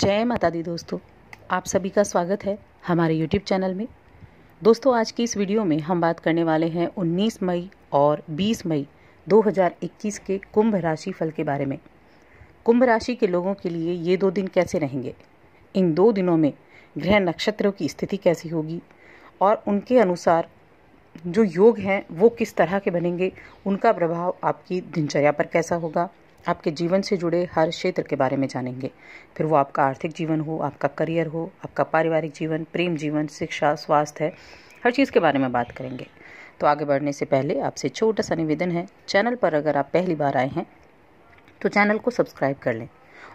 जय माता दी दोस्तों आप सभी का स्वागत है हमारे YouTube चैनल में दोस्तों आज की इस वीडियो में हम बात करने वाले हैं 19 मई और 20 मई 2021 के कुंभ राशि फल के बारे में कुंभ राशि के लोगों के लिए ये दो दिन कैसे रहेंगे इन दो दिनों में ग्रह नक्षत्रों की स्थिति कैसी होगी और उनके अनुसार जो योग हैं वो किस तरह के बनेंगे उनका प्रभाव आपकी दिनचर्या पर कैसा होगा आपके जीवन से जुड़े हर क्षेत्र के बारे में जानेंगे फिर वो आपका आर्थिक जीवन हो आपका करियर हो आपका पारिवारिक जीवन प्रेम जीवन शिक्षा स्वास्थ्य हर चीज़ के बारे में बात करेंगे तो आगे बढ़ने से पहले आपसे छोटा सा निवेदन है चैनल पर अगर आप पहली बार आए हैं तो चैनल को सब्सक्राइब कर लें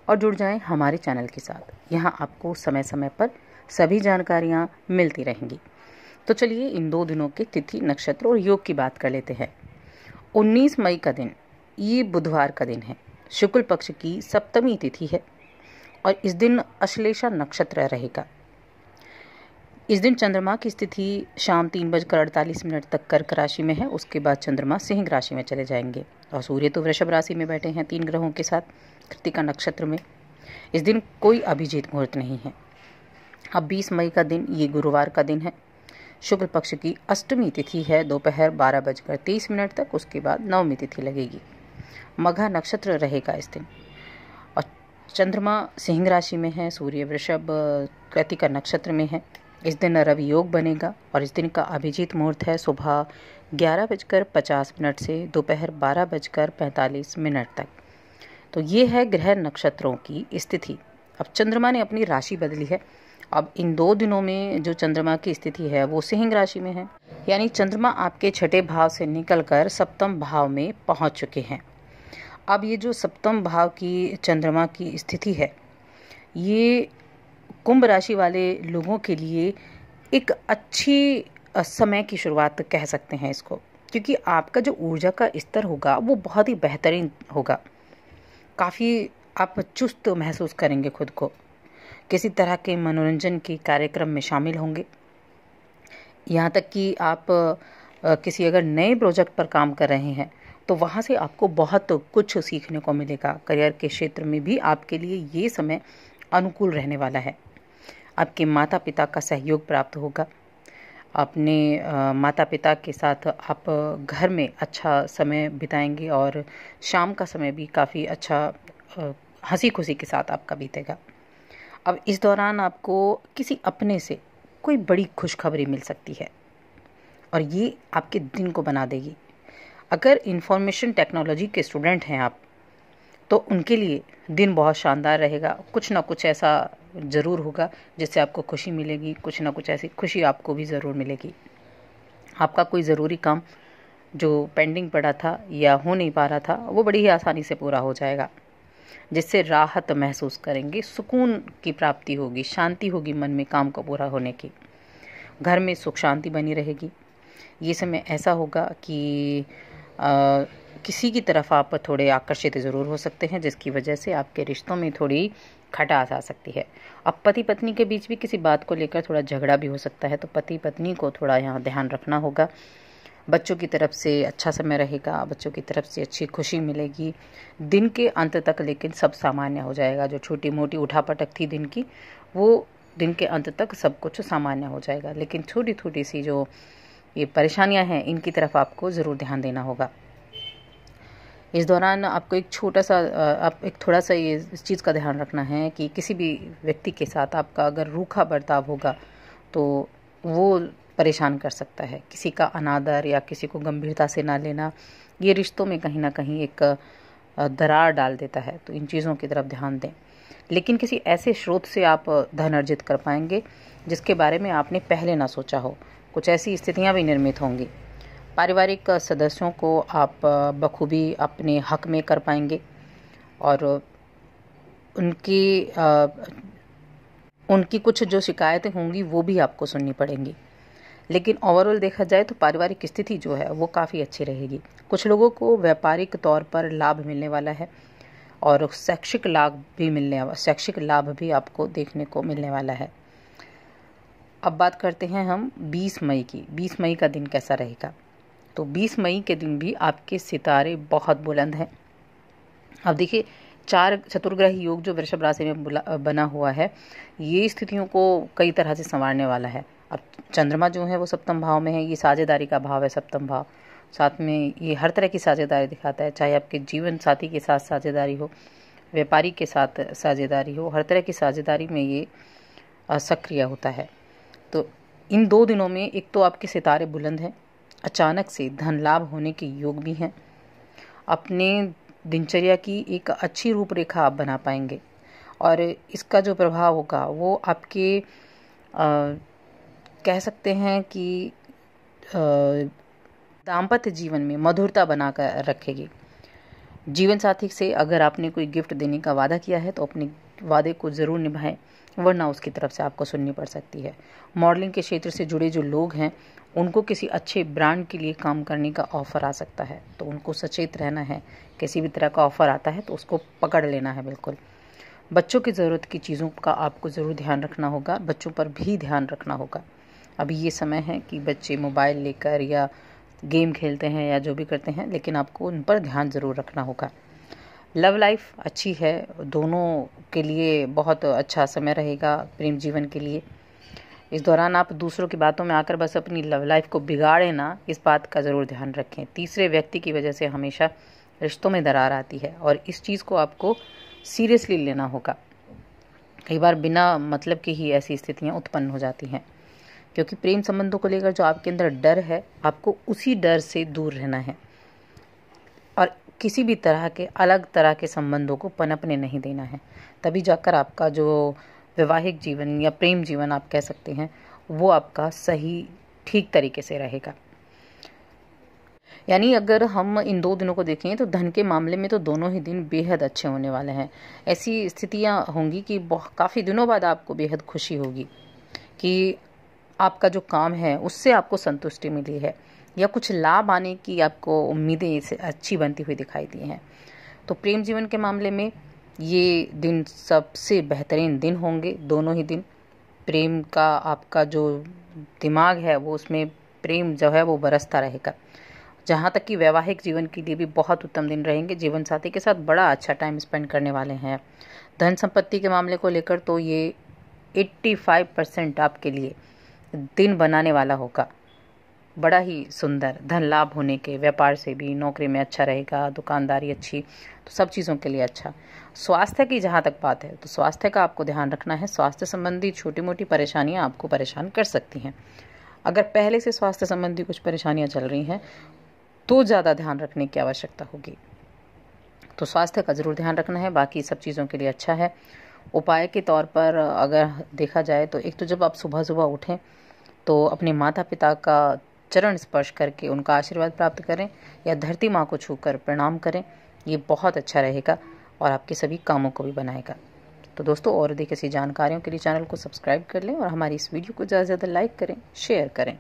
और जुड़ जाएं हमारे चैनल के साथ यहाँ आपको समय समय पर सभी जानकारियाँ मिलती रहेंगी तो चलिए इन दो दिनों के तिथि नक्षत्र और योग की बात कर लेते हैं 19 मई का दिन ये बुधवार का दिन है शुक्ल पक्ष की सप्तमी तिथि है और इस दिन अश्लेषा नक्षत्र रहेगा इस दिन चंद्रमा की स्थिति शाम तीन बजकर अड़तालीस मिनट तक कर्क राशि में है उसके बाद चंद्रमा सिंह राशि में चले जाएंगे और सूर्य तो वृषभ राशि में बैठे हैं तीन ग्रहों के साथ कृतिका नक्षत्र में इस दिन कोई अभिजीत मुहूर्त नहीं है अब 20 मई का दिन ये गुरुवार का दिन है शुक्ल पक्ष की अष्टमी तिथि है दोपहर बारह बजकर तेईस मिनट तक उसके बाद नवमी तिथि लगेगी मघा नक्षत्र रहेगा इस दिन और चंद्रमा सिंह राशि में है सूर्य वृषभ कृतिका नक्षत्र में है इस दिन रवि योग बनेगा और इस दिन का अभिजीत मुहूर्त है सुबह ग्यारह बजकर पचास मिनट से दोपहर बारह बजकर पैंतालीस मिनट तक तो ये है ग्रह नक्षत्रों की स्थिति अब चंद्रमा ने अपनी राशि बदली है अब इन दो दिनों में जो चंद्रमा की स्थिति है वो सिंह राशि में है यानी चंद्रमा आपके छठे भाव से निकलकर सप्तम भाव में पहुंच चुके हैं अब ये जो सप्तम भाव की चंद्रमा की स्थिति है ये कुंभ राशि वाले लोगों के लिए एक अच्छी समय की शुरुआत कह सकते हैं इसको क्योंकि आपका जो ऊर्जा का स्तर होगा वो बहुत ही बेहतरीन होगा काफ़ी आप चुस्त महसूस करेंगे खुद को किसी तरह के मनोरंजन के कार्यक्रम में शामिल होंगे यहाँ तक कि आप किसी अगर नए प्रोजेक्ट पर काम कर रहे हैं तो वहाँ से आपको बहुत कुछ सीखने को मिलेगा करियर के क्षेत्र में भी आपके लिए ये समय अनुकूल रहने वाला है आपके माता पिता का सहयोग प्राप्त होगा अपने माता पिता के साथ आप घर में अच्छा समय बिताएंगे और शाम का समय भी काफ़ी अच्छा हंसी खुशी के साथ आपका बीतेगा अब इस दौरान आपको किसी अपने से कोई बड़ी खुशखबरी मिल सकती है और ये आपके दिन को बना देगी अगर इंफॉर्मेशन टेक्नोलॉजी के स्टूडेंट हैं आप तो उनके लिए दिन बहुत शानदार रहेगा कुछ ना कुछ ऐसा ज़रूर होगा जिससे आपको खुशी मिलेगी कुछ ना कुछ ऐसी खुशी आपको भी ज़रूर मिलेगी आपका कोई ज़रूरी काम जो पेंडिंग पड़ा था या हो नहीं पा रहा था वो बड़ी ही आसानी से पूरा हो जाएगा जिससे राहत महसूस करेंगे सुकून की प्राप्ति होगी शांति होगी मन में काम को पूरा होने की घर में सुख शांति बनी रहेगी ये समय ऐसा होगा कि किसी की तरफ आप थोड़े आकर्षित ज़रूर हो सकते हैं जिसकी वजह से आपके रिश्तों में थोड़ी खटास आ सकती है अब पति पत्नी के बीच भी किसी बात को लेकर थोड़ा झगड़ा भी हो सकता है तो पति पत्नी को थोड़ा यहाँ ध्यान रखना होगा बच्चों की तरफ से अच्छा समय रहेगा बच्चों की तरफ से अच्छी खुशी मिलेगी दिन के अंत तक लेकिन सब सामान्य हो जाएगा जो छोटी मोटी उठापटक थी दिन की वो दिन के अंत तक सब कुछ सामान्य हो जाएगा लेकिन थोड़ी थोड़ी सी जो ये परेशानियां हैं इनकी तरफ आपको ज़रूर ध्यान देना होगा इस दौरान आपको एक छोटा सा आप एक थोड़ा सा ये इस चीज़ का ध्यान रखना है कि किसी भी व्यक्ति के साथ आपका अगर रूखा बर्ताव होगा तो वो परेशान कर सकता है किसी का अनादर या किसी को गंभीरता से ना लेना ये रिश्तों में कहीं ना कहीं एक दरार डाल देता है तो इन चीज़ों की तरफ ध्यान दें लेकिन किसी ऐसे स्रोत से आप धन अर्जित कर पाएंगे जिसके बारे में आपने पहले ना सोचा हो कुछ ऐसी स्थितियाँ भी निर्मित होंगी पारिवारिक सदस्यों को आप बखूबी अपने हक में कर पाएंगे और उनकी उनकी कुछ जो शिकायतें होंगी वो भी आपको सुननी पड़ेंगी लेकिन ओवरऑल देखा जाए तो पारिवारिक स्थिति जो है वो काफ़ी अच्छी रहेगी कुछ लोगों को व्यापारिक तौर पर लाभ मिलने वाला है और शैक्षिक लाभ भी मिलने शैक्षिक लाभ भी आपको देखने को मिलने वाला है अब बात करते हैं हम 20 मई की 20 मई का दिन कैसा रहेगा तो 20 मई के दिन भी आपके सितारे बहुत बुलंद हैं अब देखिए चार चतुर्ग्रह योग जो वृषभ राशि में बना हुआ है ये स्थितियों को कई तरह से संवारने वाला है अब चंद्रमा जो है वो सप्तम भाव में है ये साझेदारी का भाव है सप्तम भाव साथ में ये हर तरह की साझेदारी दिखाता है चाहे आपके जीवन साथी के साथ साझेदारी हो व्यापारी के साथ साझेदारी हो हर तरह की साझेदारी में ये सक्रिय होता है तो इन दो दिनों में एक तो आपके सितारे बुलंद हैं अचानक से धन लाभ होने के योग भी हैं अपने दिनचर्या की एक अच्छी रूपरेखा आप बना पाएंगे और इसका जो प्रभाव होगा वो आपके आ, कह सकते हैं कि दाम्पत्य जीवन में मधुरता बना कर रखेगी जीवन साथी से अगर आपने कोई गिफ्ट देने का वादा किया है तो अपने वादे को ज़रूर निभाएं वरना उसकी तरफ से आपको सुननी पड़ सकती है मॉडलिंग के क्षेत्र से जुड़े जो लोग हैं उनको किसी अच्छे ब्रांड के लिए काम करने का ऑफ़र आ सकता है तो उनको सचेत रहना है किसी भी तरह का ऑफ़र आता है तो उसको पकड़ लेना है बिल्कुल बच्चों की ज़रूरत की चीज़ों का आपको ज़रूर ध्यान रखना होगा बच्चों पर भी ध्यान रखना होगा अभी ये समय है कि बच्चे मोबाइल लेकर या गेम खेलते हैं या जो भी करते हैं लेकिन आपको उन पर ध्यान ज़रूर रखना होगा लव लाइफ अच्छी है दोनों के लिए बहुत अच्छा समय रहेगा प्रेम जीवन के लिए इस दौरान आप दूसरों की बातों में आकर बस अपनी लव लाइफ को बिगाड़े ना इस बात का ज़रूर ध्यान रखें तीसरे व्यक्ति की वजह से हमेशा रिश्तों में दरार आती है और इस चीज़ को आपको सीरियसली लेना होगा कई बार बिना मतलब की ही ऐसी स्थितियाँ उत्पन्न हो जाती हैं क्योंकि प्रेम संबंधों को लेकर जो आपके अंदर डर है आपको उसी डर से दूर रहना है किसी भी तरह के अलग तरह के संबंधों को पनपने नहीं देना है तभी जाकर आपका जो वैवाहिक जीवन या प्रेम जीवन आप कह सकते हैं वो आपका सही ठीक तरीके से रहेगा यानी अगर हम इन दो दिनों को देखें तो धन के मामले में तो दोनों ही दिन बेहद अच्छे होने वाले हैं ऐसी स्थितियां होंगी कि काफ़ी दिनों बाद आपको बेहद खुशी होगी कि आपका जो काम है उससे आपको संतुष्टि मिली है या कुछ लाभ आने की आपको उम्मीदें इसे अच्छी बनती हुई दिखाई दी हैं तो प्रेम जीवन के मामले में ये दिन सबसे बेहतरीन दिन होंगे दोनों ही दिन प्रेम का आपका जो दिमाग है वो उसमें प्रेम जो है वो बरसता रहेगा जहाँ तक कि वैवाहिक जीवन के लिए भी बहुत उत्तम दिन रहेंगे जीवन साथी के साथ बड़ा अच्छा टाइम स्पेंड करने वाले हैं धन संपत्ति के मामले को लेकर तो ये 85 परसेंट आपके लिए दिन बनाने वाला होगा बड़ा ही सुंदर धन लाभ होने के व्यापार से भी नौकरी में अच्छा रहेगा दुकानदारी अच्छी तो सब चीज़ों के लिए अच्छा स्वास्थ्य की जहाँ तक बात है तो स्वास्थ्य का आपको ध्यान रखना है स्वास्थ्य संबंधी छोटी मोटी परेशानियाँ आपको परेशान कर सकती हैं अगर पहले से स्वास्थ्य संबंधी कुछ परेशानियाँ चल रही हैं तो ज़्यादा ध्यान रखने की आवश्यकता होगी तो स्वास्थ्य का ज़रूर ध्यान रखना है बाकी सब चीज़ों के लिए अच्छा है उपाय के तौर पर अगर देखा जाए तो एक तो जब आप सुबह सुबह उठें तो अपने माता पिता का चरण स्पर्श करके उनका आशीर्वाद प्राप्त करें या धरती माँ को कर प्रणाम करें ये बहुत अच्छा रहेगा और आपके सभी कामों को भी बनाएगा तो दोस्तों और अधिक ऐसी जानकारियों के लिए चैनल को सब्सक्राइब कर लें और हमारी इस वीडियो को ज़्यादा से ज़्यादा लाइक करें शेयर करें